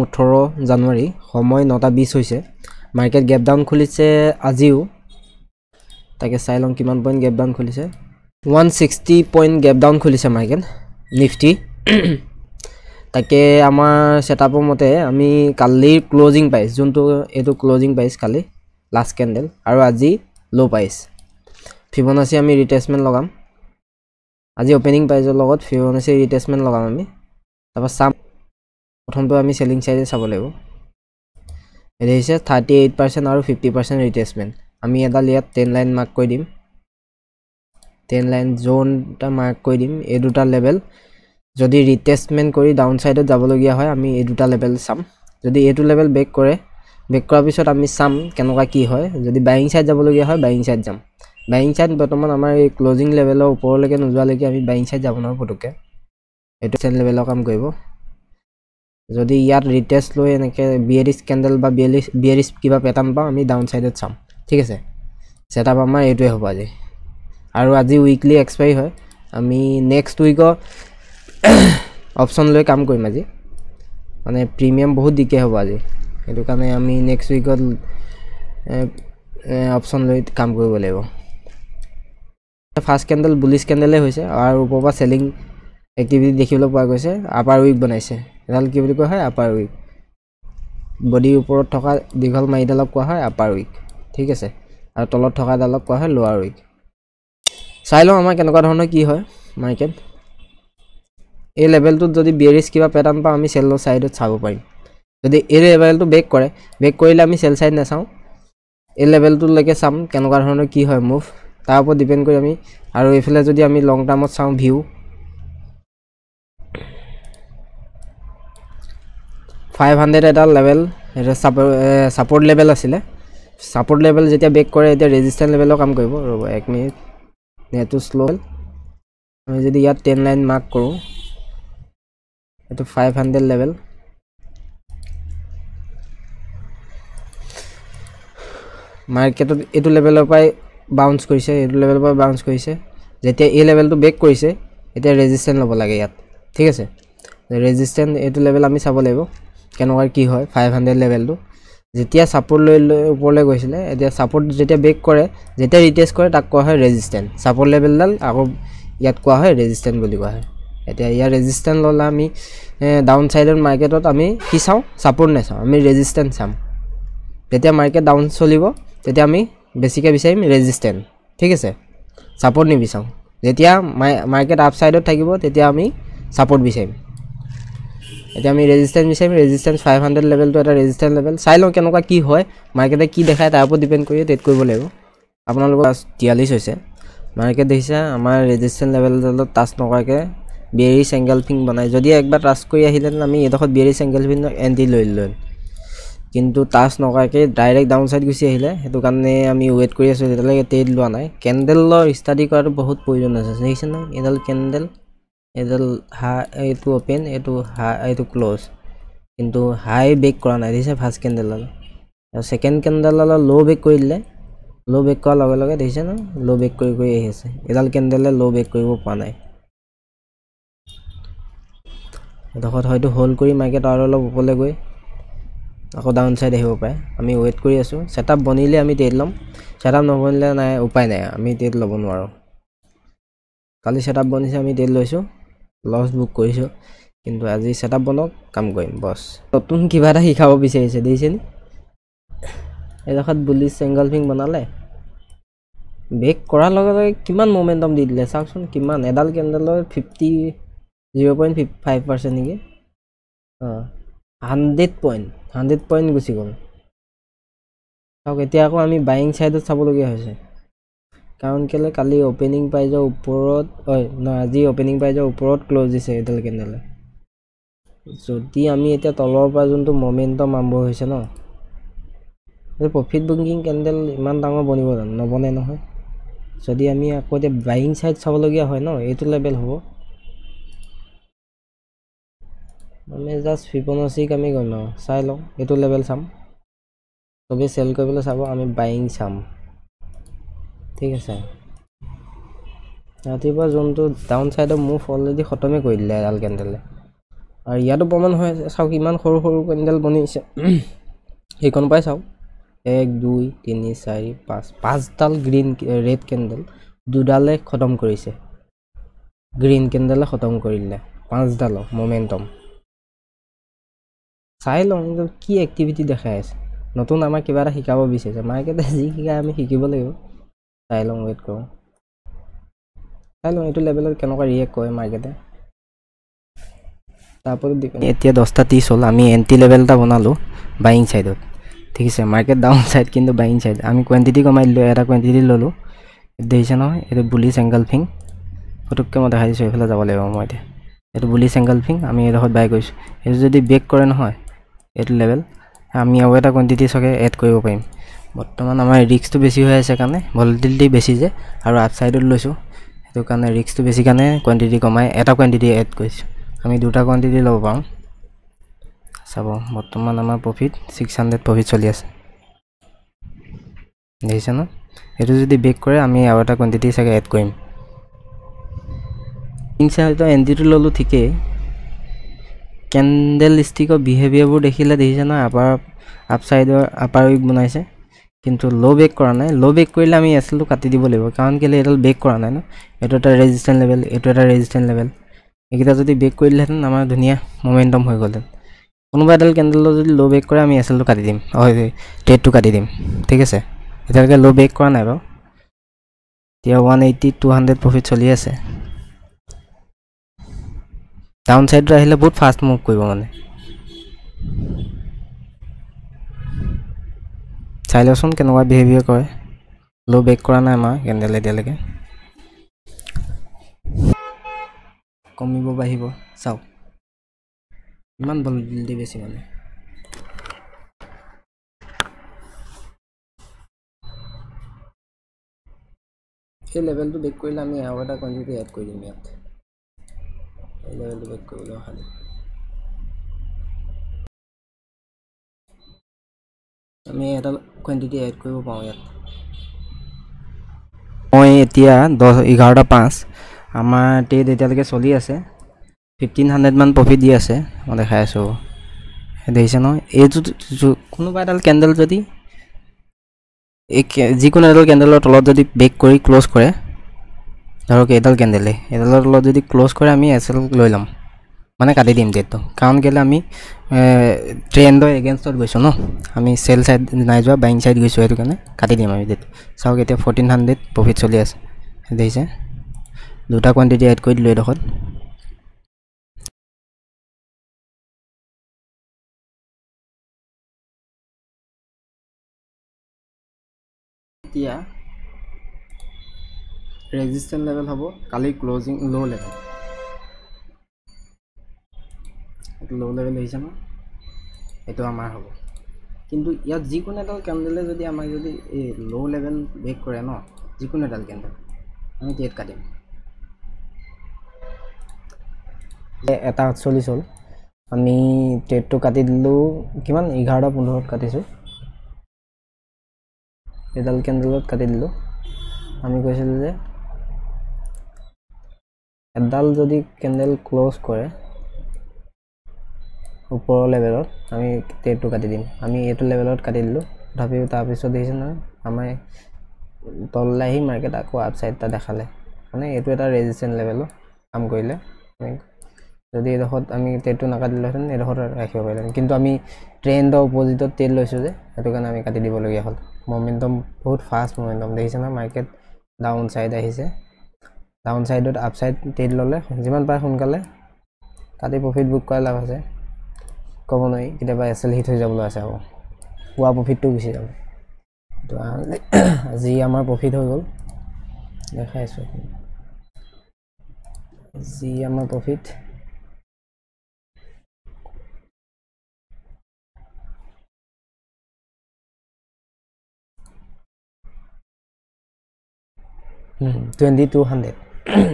ওঠৰ জানুৱাৰী সময় নটা বিছ হৈছে মাৰ্কেট গেপ ডাউন খুলিছে আজিও তাকে চাই লওঁ কিমান পইণ্ট গেপ ডাউন খুলিছে one sixty point gap down খুলিছে মাৰ্কেট নিফটি তাকে আমাৰ চেটআপৰ মতে আমি কালিৰ ক্ল'জিং প্ৰাইচ যোনটো এইটো ক্ল'জিং প্ৰাইচ কালি লাষ্ট কেণ্ডেল আৰু আজি ল' প্ৰাইচ ফিবনাচি আমি ৰিটেচমেণ্ট লগাম আজি অ'পেনিং প্ৰাইজৰ লগত ফিবনাচি ৰিটেচমেণ্ট লগাম আমি তাৰপৰা চাম প্ৰথমটো আমি চেলিং চাইজে চাব লাগিব এইটো হৈছে থাৰ্টি এইট পাৰ্চেণ্ট আৰু ফিফটি পাৰ্চেণ্ট ৰিটেচমেণ্ট আমি এডাল ইয়াত টেন লাইন মাৰ্ক কৰি দিম টেন লাইন জ'ন এটা মাৰ্ক কৰি দিম এই দুটা লেভেল যদি ৰিটেচমেণ্ট কৰি ডাউন চাইডত যাবলগীয়া হয় আমি এই দুটা লেভেল চাম যদি এইটো লেভেল বেক কৰে বেক কৰাৰ পিছত আমি চাম কেনেকুৱা কি হয় যদি বাইং চাইড যাবলগীয়া হয় বাইং চাইড যাম বাইং চাইড বৰ্তমান আমাৰ এই ক্লজিং লেভেলৰ ওপৰলৈকে নোযোৱালৈকে আমি বাইং চাইড যাব নোৱাৰোঁ পটককৈ এইটো চেন লেভেলৰ কাম কৰিব যদি ইয়াত ৰিটেচ লৈ এনেকৈ বি এ এডি স্কেণ্ডেল বা বি এ এডি কিবা পেটাৰ্ণ পাওঁ আমি ডাউন চাইডত চাম ঠিক আছে চেটআপ আমাৰ এইটোৱে হ'ব আজি আৰু আজি উইকলি এক্সপায়াৰী হয় আমি নেক্সট উইকৰ অপশ্যন লৈ কাম কৰিম আজি মানে প্ৰিমিয়াম বহুত দিকে হ'ব আজি সেইটো কাৰণে আমি নেক্সট উইকত অপশ্যন লৈ কাম কৰিব লাগিব ফাৰ্ষ্ট কেণ্ডেল বুলিচ কেণ্ডেলে হৈছে আৰু ওপৰৰ পৰা চেলিং এক্টিভিটি দেখিবলৈ পোৱা গৈছে আপাৰ উইক বনাইছে এডাল কি বুলি কোৱা হয় আপাৰ উইক বডীৰ ওপৰত থকা দীঘল মাৰিডালক কোৱা হয় আপাৰ উইক ঠিক আছে আৰু তলত থকা এডালক কোৱা হয় লোৱাৰ উইক চাই লওঁ আমাৰ কেনেকুৱা ধৰণৰ কি হয় মাৰ্কেট এই লেভেলটোত যদি বিয়েৰিছ কিবা পেটাৰ্ণ পাওঁ আমি চেলৰ ছাইডত চাব পাৰিম যদি এই লেভেলটো বেক কৰে ব্ৰেক কৰিলে আমি চেল ছাইড নাচাওঁ এই লেভেলটোলৈকে চাম কেনেকুৱা ধৰণৰ কি হয় মুভ তাৰ ওপৰত ডিপেণ্ড কৰি আমি আৰু এইফালে যদি আমি লং টাৰ্মত চাওঁ ভিউ ফাইভ হাণ্ড্ৰেড এটা লেভেল ছাপৰ্ট লেভেল আছিলে ছাপৰ্ট লেভেল যেতিয়া বেক কৰে এতিয়া ৰেজিষ্টেণ্ট লেভেলৰ কাম কৰিব ৰ'ব এক মিনিট নেটটো শ্ল' আমি যদি ইয়াত টেন লাইন মাৰ্ক কৰোঁ এইটো ফাইভ হাণ্ড্ৰেড লেভেল মাৰ্কেটত এইটো লেভেলৰ পৰাই বাউন্স কৰিছে এইটো লেভেলৰ পৰাই বাউন্স কৰিছে যেতিয়া এই লেভেলটো বেক কৰিছে এতিয়া ৰেজিষ্টেণ্ট ল'ব লাগে ইয়াত ঠিক আছে ৰেজিষ্টেণ্ট এইটো লেভেল আমি চাব লাগিব কেনেকুৱা কি হয় ফাইভ হাণ্ড্ৰেড লেভেলটো যেতিয়া ছাপোৰ্ট লৈ লৈ ওপৰলৈ গৈছিলে এতিয়া ছাপোৰ্ট যেতিয়া বেক কৰে যেতিয়া ৰিটেষ্ট কৰে তাক কোৱা হয় ৰেজিষ্টেণ্ট ছাপোৰ্ট লেভেলডাল আকৌ ইয়াত কোৱা হয় ৰেজিষ্টেণ্ট বুলি কোৱা হয় এতিয়া ইয়াৰ ৰেজিষ্টেণ্ট ল'লে আমি ডাউন চাইডত মাৰ্কেটত আমি কি চাওঁ ছাপোৰ্ট নাচাওঁ আমি ৰেজিষ্টেণ্ট চাম যেতিয়া মাৰ্কেট ডাউন চলিব তেতিয়া আমি বেছিকৈ বিচাৰিম ৰেজিষ্টেণ্ট ঠিক আছে ছাপোৰ্ট নিবিচাৰোঁ যেতিয়া মাৰ্কেট আপ চাইডত থাকিব তেতিয়া আমি ছাপোৰ্ট বিচাৰিম এতিয়া আমি ৰেজিষ্টেঞ্চ বিচাৰিম ৰেজিষ্টেঞ্চ ফাইভ হাণ্ড্ৰেড লেভেলটো এটা ৰেজিষ্টেঞ্চ লেভেল চাই লওঁ কেনেকুৱা কি হয় মাৰ্কেটে কি দেখায় তাৰ ওপৰত ডিপেণ্ড কৰি ট্ৰেড কৰিব লাগিব আপোনালোকৰ টাছ তিয়াল্লিছ হৈছে মাৰ্কেট দেখিছে আমাৰ ৰেজিষ্টেঞ্চ লেভেলডালত টাচ নকৰাকৈ বিয়েৰী চেংগেল ফিং বনাই যদি একবাৰ টাচ কৰি আহিলে আমি এইডোখৰত বিয়েৰী চেংগেল ফিং এণ্ট্ৰি লৈ ল'লোহেঁতেন কিন্তু টাচ নকৰাকৈ ডাইৰেক্ট ডাউন চাইড গুচি আহিলে সেইটো কাৰণে আমি ৱেইট কৰি আছোঁ এতিয়ালৈকে ট্ৰেড লোৱা নাই কেণ্ডেলৰ ষ্টাডি কৰাটো বহুত প্ৰয়োজন আছে দেখিছে নহয় এইডাল কেণ্ডেল এডাল হা এইটো অ'পেন এইটো হা এইটো ক্লজ কিন্তু হাই বেক কৰা নাই দেখিছে ফাৰ্ষ্ট কেণ্ডেলডাল আৰু ছেকেণ্ড কেণ্ডেলডালত ল' বেক কৰি দিলে ল' বেক কৰাৰ লগে লগে দেখিছে ন ল' বেক কৰি কৰি আহি আছে এডাল কেণ্ডেলে ল' বেক কৰিব পৰা নাই এডোখৰত হয়তো হ'ল্ড কৰি মাৰ্কেট আৰু অলপ ওপৰলৈ গৈ আকৌ ডাউন চাইড আহিব পাৰে আমি ৱেইট কৰি আছোঁ ছেটআপ বনিলে আমি ট্ৰেড ল'ম ছেটআপ নবনিলে নাই উপায় নাই আমি ট্ৰেড ল'ব নোৱাৰোঁ কালি ছেটআপ বনিছে আমি ট্ৰেড লৈছোঁ লজ বুক কৰিছোঁ কিন্তু আজি ছেটআপ বনাওক কাম কৰিম বছ নতুন কিবা এটা শিকাব বিচাৰিছে দেখিছেনি এইডোখৰত বুলি চেংগল ফিং বনালে বেক কৰাৰ লগে লগে কিমান মমেণ্টম দি দিলে চাওকচোন কিমান এডাল কেণ্ডেলৰ ফিফটি জিৰ' পইণ্ট ফিফ ফাইভ পাৰ্চেণ্ট নেকি অঁ হাণ্ড্ৰেড পইণ্ট হাণ্ড্ৰেড পইণ্ট গুচি গ'ল চাওক এতিয়া আকৌ আমি বাইং ছাইডত চাবলগীয়া হৈছে কাৰণ কেলৈ কালি অ'পেনিং প্ৰাইজৰ ওপৰত হয় ন আজি অ'পেনিং প্ৰাইজৰ ওপৰত ক্ল'জ দিছে এইডাল কেণ্ডেলে যদি আমি এতিয়া তলৰ পৰা যোনটো ম'মেণ্টম আৰম্ভ হৈছে ন প্ৰফিট বুকিং কেণ্ডেল ইমান ডাঙৰ বনিব জানো নবনে নহয় যদি আমি আকৌ এতিয়া বাইং চাইড চাবলগীয়া হয় ন এইটো লেভেল হ'ব মানে জাষ্ট ফিপনচিক আমি গম চাই লওঁ এইটো লেভেল চাম চবেই চেল কৰিবলৈ চাব আমি বাইং চাম ঠিক আছে ৰাতিপুৱা যোনটো ডাউন চাইডত মুভ অলৰেডি খতমেই কৰি দিলে এডাল কেণ্ডেলে আৰু ইয়াতো প্ৰমাণ হৈ আছে চাওক ইমান সৰু সৰু কেণ্ডেল বনিছে সেইকণ পাই চাওক এক দুই তিনি চাৰি পাঁচ পাঁচডাল গ্ৰীণ ৰেড কেণ্ডেল দুডালে খতম কৰিছে গ্ৰীণ কেণ্ডেলে খতম কৰিলে পাঁচডালক মমেণ্টম চাই লওঁ কি এক্টিভিটি দেখাই আছে নতুন আমাক কিবা এটা শিকাব বিচাৰিছে মাৰ্কেটে যি শিকায় আমি শিকিব লাগিব চাই লওঁ ৱেইট কৰোঁ চাই লওঁ এইটো লেভেলত কেনেকুৱা ৰিয়েক্ট কৰে মাৰ্কেটে তাৰপৰা এতিয়া দহটা ত্ৰিছ হ'ল আমি এণ্টি লেভেল এটা বনালোঁ বাইং ছাইডত ঠিক আছে মাৰ্কেট ডাউন ছাইড কিন্তু বাইং ছাইড আমি কোৱেণ্টিটি কমাই দিলোঁ এটা কোৱেণ্টিটি ল'লোঁ দেখিছে নহয় এইটো বুলিছ এংগলফিং পটককৈ মই দেখাই দিছোঁ এইফালে যাব লাগিব মই এতিয়া এইটো বুলিছ এংগলফিং আমি এইডোখৰত বাই কৰিছোঁ সেইটো যদি বেক কৰে নহয় এইটো লেভেল আমি আৰু এটা কোৱেণ্টিটি চাগে এড কৰিব পাৰিম বৰ্তমান আমাৰ ৰিক্সটো বেছি হৈ আছে কাৰণে ভলিটিলিটি বেছি যে আৰু আপ আপচাইডত লৈছোঁ সেইটো কাৰণে ৰিক্সটো বেছি কাৰণে কোৱাণ্টিটি কমাই এটা কুৱান্টিটি এড কৰিছোঁ আমি দুটা কোৱাণ্টিটি ল'ব পাৰোঁ চাব বৰ্তমান আমাৰ প্ৰফিট ছিক্স হাণ্ড্ৰেড প্ৰফিট চলি আছে দেখিছে ন সেইটো যদি বেক কৰে আমি আৰু এটা কোৱাণ্টিটি চাগে এড কৰিম এন এণ্ট্ৰিটো ল'লোঁ ঠিকেই কেণ্ডেল ষ্টিকৰ বিহেভিয়াৰবোৰ দেখিলে দেখিছে নহয় আপাৰ আপচাইডৰ আপাৰ উইক বনাইছে কিন্তু লো বেক কৰা নাই লো বেক কৰিলে আমি এছ এলটো কাটি দিব লাগিব কাৰণ কেলৈ এডাল বেক কৰা নাই ন এইটো এটা ৰেজিষ্টেণ্ট লেভেল এইটো এটা ৰেজিষ্টেণ্ট লেভেল এইকেইটা যদি বেক কৰি দিলেহেঁতেন আমাৰ ধুনীয়া মমেণ্টম হৈ গ'লহেঁতেন কোনোবা এডাল কেণ্ডেলত যদি লো বেক কৰে আমি এছ এলটো কাটি দিম ট্ৰেডটো কাটি দিম ঠিক আছে এতিয়ালৈকে লো বেক কৰা নাই বাৰু এতিয়া one eighty two hundred profit চলি আছে ডাউন চাইডত আহিলে বহুত ফাষ্ট মুভ কৰিব মানে চাই লওচোন কেনেকুৱা বিহেভিয়াৰ কৰে ল' বেক কৰা নাই আমাৰ কেণ্ডেল এতিয়ালৈকে কমিব বাঢ়িব চাওক ইমান ভলিটিলিটি বেছি মানে সেই লেভেলটো বেক কৰিলে আমি আৰু এটা কোৱাণ্টিটি এড কৰি দিম ইয়াত লেভেলটো বেক কৰিবলৈ অহা খালী আমি এটা কোয়ান্টিটি এড কৰিব পাৰোঁ ইয়াত মই এতিয়া দহ এঘাৰটা পাঁচ আমাৰ ট্ৰেড এতিয়ালৈকে চলি আছে ফিফটিন হাণ্ড্ৰেডমান প্ৰফিট দি আছে মই দেখাই আছোঁ দেখিছে নহয় এইটো কোনোবা এডাল কেণ্ডেল যদি এই যিকোনো এডাল কেণ্ডেলৰ তলত যদি বেক কৰি ক্ল'জ কৰে ধৰক এডাল কেণ্ডেলে এইডালৰ তলত যদি ক্ল'জ কৰে আমি এছ এল লৈ ল'ম মানে কাটি দিম ডেটটো কাৰণ কেলৈ আমি ট্ৰেণ্ডৰ এগেইনষ্টত গৈছোঁ ন আমি চেল ছাইড নাই যোৱা বাইং ছাইড গৈছোঁ সেইটো কাৰণে কাটি দিম আমি ডেটটো চাওক এতিয়া ফৰ্টিন হাণ্ড্ৰেড প্ৰফিট চলি আছে দেখিছে দুটা কোৱান্টিটি এড কৰি দিলোঁ এইডোখৰত এতিয়া ৰেজিষ্টেণ্ট লেভেল হ'ব কালি closing low' level low level হৈছে ন সেইটো আমাৰ হ'ব কিন্তু ইয়াত যিকোনো এডাল কেণ্ডেলে যদি আমাক যদি এই ল' লেভেল ব্ৰেক কৰে ন যিকোনো এডাল কেণ্ডেল আমি টেট কাটিম এটা আঠচল্লিছ হ'ল আমি টেটটো কাটি দিলোঁ কিমান এঘাৰটা পোন্ধৰত কাটিছোঁ এডাল কেণ্ডেলত কাটি দিলোঁ আমি কৈছিলোঁ যে এডাল যদি কেণ্ডেল ক্ল'জ কৰে ওপৰৰ লেভেলত আমি টেপটো কাটি দিম আমি এইটো লেভেলত কাটি দিলোঁ তথাপিও তাৰপিছত দেখিছে নহয় আমাৰ তললৈ আহি মাৰ্কেট আকৌ আপচাইড এটা দেখালে মানে এইটো এটা ৰেজিষ্টেণ্ট লেভেলত কাম কৰিলে যদি এইডোখৰত আমি টেপটো নাকাটিলোঁ হেঁতেন এইডোখৰত ৰাখিব পাৰিলোঁ কিন্তু আমি ট্ৰেণ্ডৰ অপজিটত টেট লৈছোঁ যে সেইটো কাৰণে আমি কাটি দিবলগীয়া হ'ল মমেণ্টম বহুত ফাষ্ট মমেণ্টম দেখিছে নহয় মাৰ্কেট ডাউন চাইড আহিছে ডাউন চাইডত আপচাইড টেট ল'লে যিমান পাৰে সোনকালে তাতে প্ৰফিট বুক কৰা লাভ আছে ক'ব নোৱাৰি কেতিয়াবা এছ এল হিট হৈ যাবলৈ আছে আকৌ পোৱা প্ৰফিটটো গুচি যাব যি আমাৰ প্ৰফিট হৈ গ'ল দেখাইছোঁ যি আমাৰ প্ৰফিট টুৱেণ্টি টু হাণ্ড্ৰেড